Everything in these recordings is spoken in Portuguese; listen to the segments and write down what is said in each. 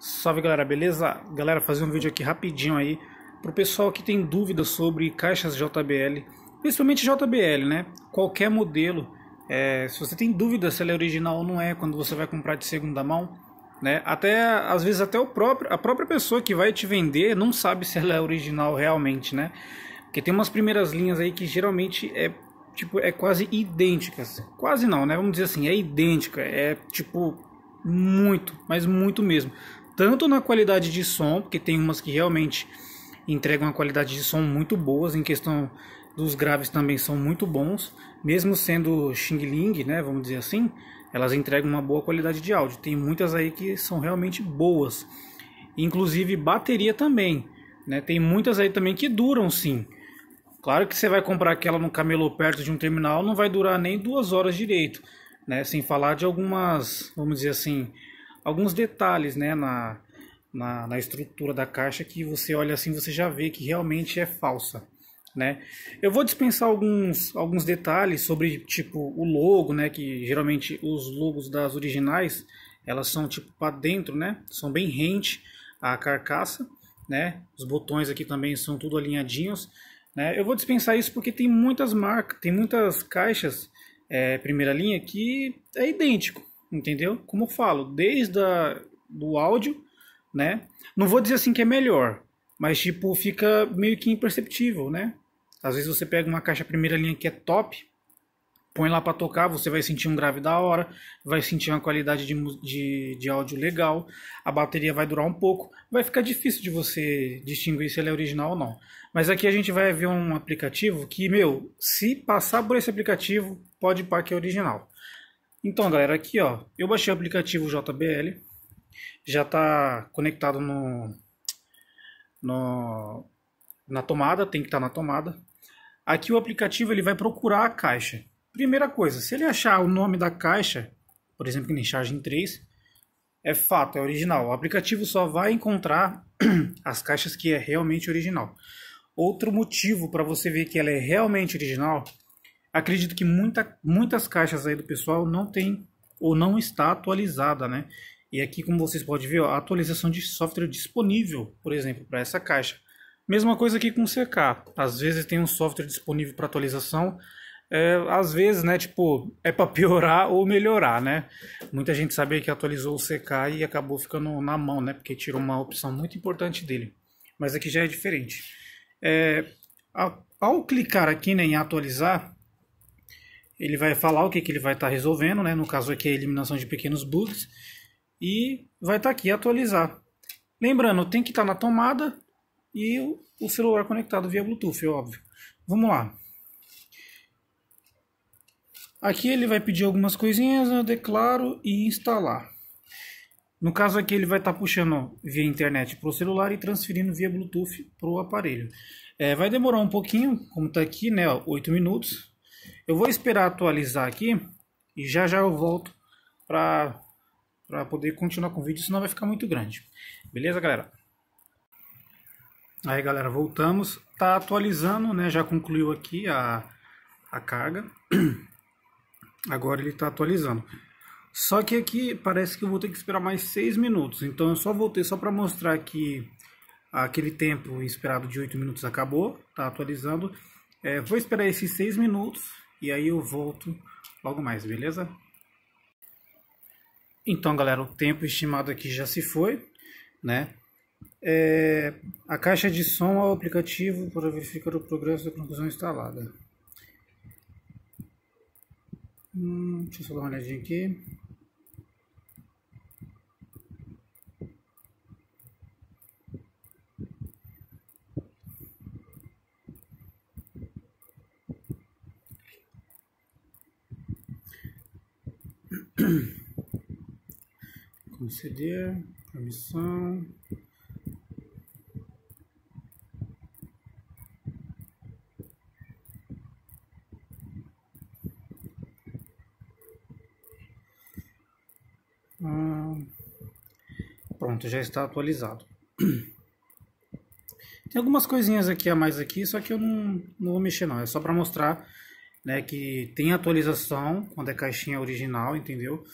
Salve galera, beleza? Galera, fazer um vídeo aqui rapidinho aí pro pessoal que tem dúvidas sobre caixas JBL, principalmente JBL, né? Qualquer modelo. É, se você tem dúvida se ela é original ou não é, quando você vai comprar de segunda mão, né? Até às vezes até o próprio a própria pessoa que vai te vender não sabe se ela é original realmente, né? Porque tem umas primeiras linhas aí que geralmente é tipo é quase idênticas. Quase não, né? Vamos dizer assim, é idêntica, é tipo muito, mas muito mesmo tanto na qualidade de som, porque tem umas que realmente entregam uma qualidade de som muito boas, em questão dos graves também são muito bons, mesmo sendo Xing Ling, né, vamos dizer assim, elas entregam uma boa qualidade de áudio. Tem muitas aí que são realmente boas. Inclusive bateria também, né? Tem muitas aí também que duram sim. Claro que você vai comprar aquela no camelô perto de um terminal, não vai durar nem duas horas direito, né? Sem falar de algumas, vamos dizer assim, alguns detalhes né, na, na, na, estrutura da caixa que você olha assim, você já vê que realmente é falsa. Né? Eu vou dispensar alguns, alguns detalhes sobre tipo o logo, né, que geralmente os logos das originais elas são tipo para dentro, né? São bem rente à carcaça, né? Os botões aqui também são tudo alinhadinhos, né? Eu vou dispensar isso porque tem muitas marcas, tem muitas caixas é, primeira linha que é idêntico, entendeu? Como eu falo, desde o do áudio, né? Não vou dizer assim que é melhor, mas tipo, fica meio que imperceptível, né? Às vezes você pega uma caixa primeira linha que é top, põe lá para tocar, você vai sentir um grave da hora, vai sentir uma qualidade de, de, de áudio legal, a bateria vai durar um pouco, vai ficar difícil de você distinguir se ela é original ou não. Mas aqui a gente vai ver um aplicativo que, meu, se passar por esse aplicativo, pode parar que é original. Então, galera, aqui ó, eu baixei o aplicativo JBL, já está conectado no, no, na tomada, tem que estar tá na tomada. Aqui o aplicativo ele vai procurar a caixa. Primeira coisa, se ele achar o nome da caixa, por exemplo, que nem Charge 3, é fato, é original. O aplicativo só vai encontrar as caixas que é realmente original. Outro motivo para você ver que ela é realmente original acredito que muita, muitas caixas aí do pessoal não tem ou não está atualizada, né? E aqui, como vocês podem ver, ó, a atualização de software disponível, por exemplo, para essa caixa. Mesma coisa aqui com o CK. Às vezes tem um software disponível para atualização, é, às vezes, né, tipo, é para piorar ou melhorar, né? Muita gente sabe que atualizou o CK e acabou ficando na mão, né? Porque tirou uma opção muito importante dele. Mas aqui já é diferente. É, ao, ao clicar aqui né, em atualizar, ele vai falar o que, que ele vai estar tá resolvendo, né? no caso aqui a eliminação de pequenos bugs, e vai estar tá aqui atualizar. Lembrando, tem que estar tá na tomada e o celular conectado via Bluetooth, é óbvio. Vamos lá. Aqui ele vai pedir algumas coisinhas, eu declaro e instalar. No caso aqui ele vai estar tá puxando via internet para o celular e transferindo via Bluetooth para o aparelho. É, vai demorar um pouquinho, como está aqui, né, ó, 8 minutos, eu vou esperar atualizar aqui e já já eu volto para para poder continuar com o vídeo, senão vai ficar muito grande. Beleza, galera? Aí, galera, voltamos. Tá atualizando, né? Já concluiu aqui a, a carga. Agora ele tá atualizando. Só que aqui parece que eu vou ter que esperar mais 6 minutos. Então eu só voltei só para mostrar que aquele tempo esperado de 8 minutos acabou. Tá atualizando. É, vou esperar esses 6 minutos e aí eu volto logo mais, beleza? Então, galera, o tempo estimado aqui já se foi, né? É, a caixa de som ao aplicativo para verificar o progresso da conclusão instalada. Hum, deixa eu só dar uma olhadinha aqui. conceder permissão ah, pronto já está atualizado tem algumas coisinhas aqui a mais aqui só que eu não, não vou mexer não é só para mostrar né, que tem atualização quando é caixinha original, entendeu?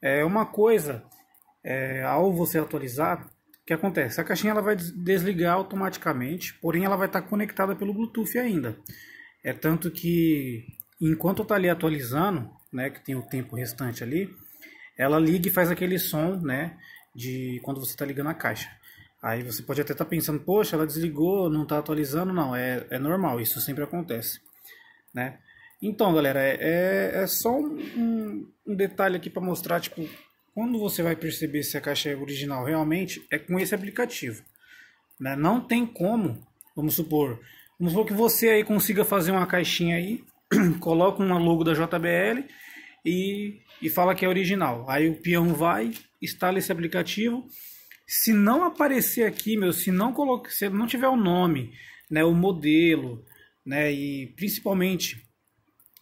É uma coisa, é, ao você atualizar, o que acontece? A caixinha ela vai desligar automaticamente, porém ela vai estar tá conectada pelo Bluetooth ainda. É tanto que enquanto está ali atualizando, né, que tem o tempo restante ali, ela liga e faz aquele som, né, de quando você está ligando a caixa. Aí você pode até estar tá pensando, poxa, ela desligou, não está atualizando, não, é, é normal, isso sempre acontece, né? Então, galera, é, é, é só um, um detalhe aqui para mostrar, tipo, quando você vai perceber se a caixa é original realmente, é com esse aplicativo. Né? Não tem como, vamos supor, vamos supor que você aí consiga fazer uma caixinha aí, coloca uma logo da JBL e, e fala que é original. Aí o peão vai, instala esse aplicativo. Se não aparecer aqui, meu, se não coloca, se não tiver o nome, né, o modelo, né, e principalmente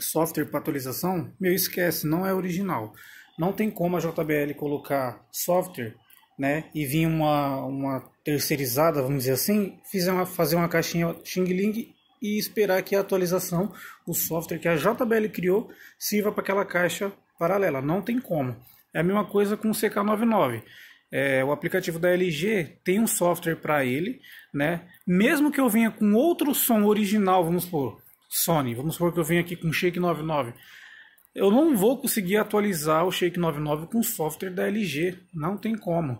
software para atualização, meu, esquece, não é original. Não tem como a JBL colocar software né, e vir uma, uma terceirizada, vamos dizer assim, fazer uma, fazer uma caixinha Xing Ling e esperar que a atualização, o software que a JBL criou, sirva para aquela caixa paralela. Não tem como. É a mesma coisa com o CK99. É, o aplicativo da LG tem um software para ele, né? Mesmo que eu venha com outro som original, vamos supor, Sony. Vamos supor que eu venho aqui com Shake 99. Eu não vou conseguir atualizar o Shake 99 com software da LG, não tem como.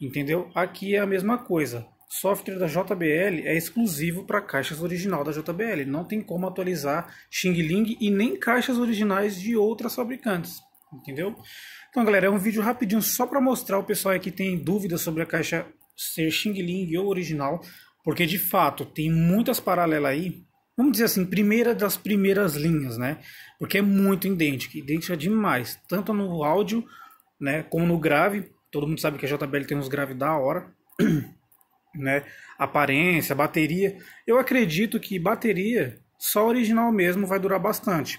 Entendeu? Aqui é a mesma coisa. Software da JBL é exclusivo para caixas original da JBL, não tem como atualizar Xing Ling e nem caixas originais de outras fabricantes, entendeu? Então, galera, é um vídeo rapidinho só para mostrar o pessoal que tem dúvidas sobre a caixa ser Xing Ling ou original, porque de fato tem muitas paralelas aí vamos dizer assim, primeira das primeiras linhas, né? Porque é muito idêntica, idêntica demais, tanto no áudio, né, como no grave. Todo mundo sabe que a JBL tem uns graves da hora, né? Aparência, bateria. Eu acredito que bateria só original mesmo vai durar bastante,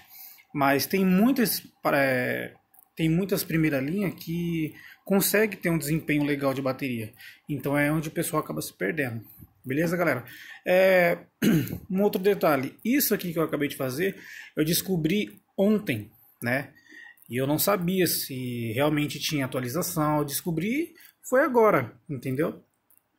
mas tem muitas é, tem muitas primeira linha que consegue ter um desempenho legal de bateria. Então é onde o pessoal acaba se perdendo. Beleza, galera? É, um outro detalhe, isso aqui que eu acabei de fazer, eu descobri ontem, né? E eu não sabia se realmente tinha atualização, eu descobri foi agora, entendeu?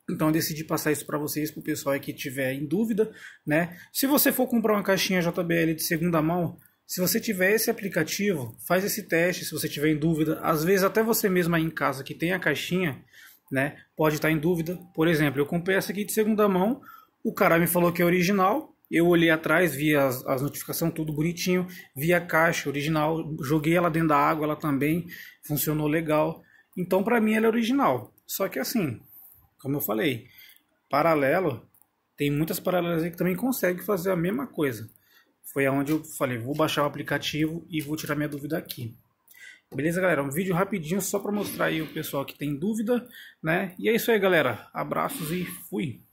Então eu decidi passar isso para vocês, para o pessoal que tiver em dúvida, né? Se você for comprar uma caixinha JBL de segunda mão, se você tiver esse aplicativo, faz esse teste, se você tiver em dúvida, às vezes até você mesmo aí em casa que tem a caixinha, né? Pode estar em dúvida. Por exemplo, eu comprei essa aqui de segunda mão, o cara me falou que é original, eu olhei atrás, vi as, as notificações, tudo bonitinho, vi a caixa original, joguei ela dentro da água, ela também funcionou legal. Então, para mim, ela é original. Só que assim, como eu falei, paralelo, tem muitas paralelas aí que também conseguem fazer a mesma coisa. Foi aonde eu falei, vou baixar o aplicativo e vou tirar minha dúvida aqui. Beleza, galera? Um vídeo rapidinho só para mostrar aí o pessoal que tem dúvida, né? E é isso aí, galera. Abraços e fui!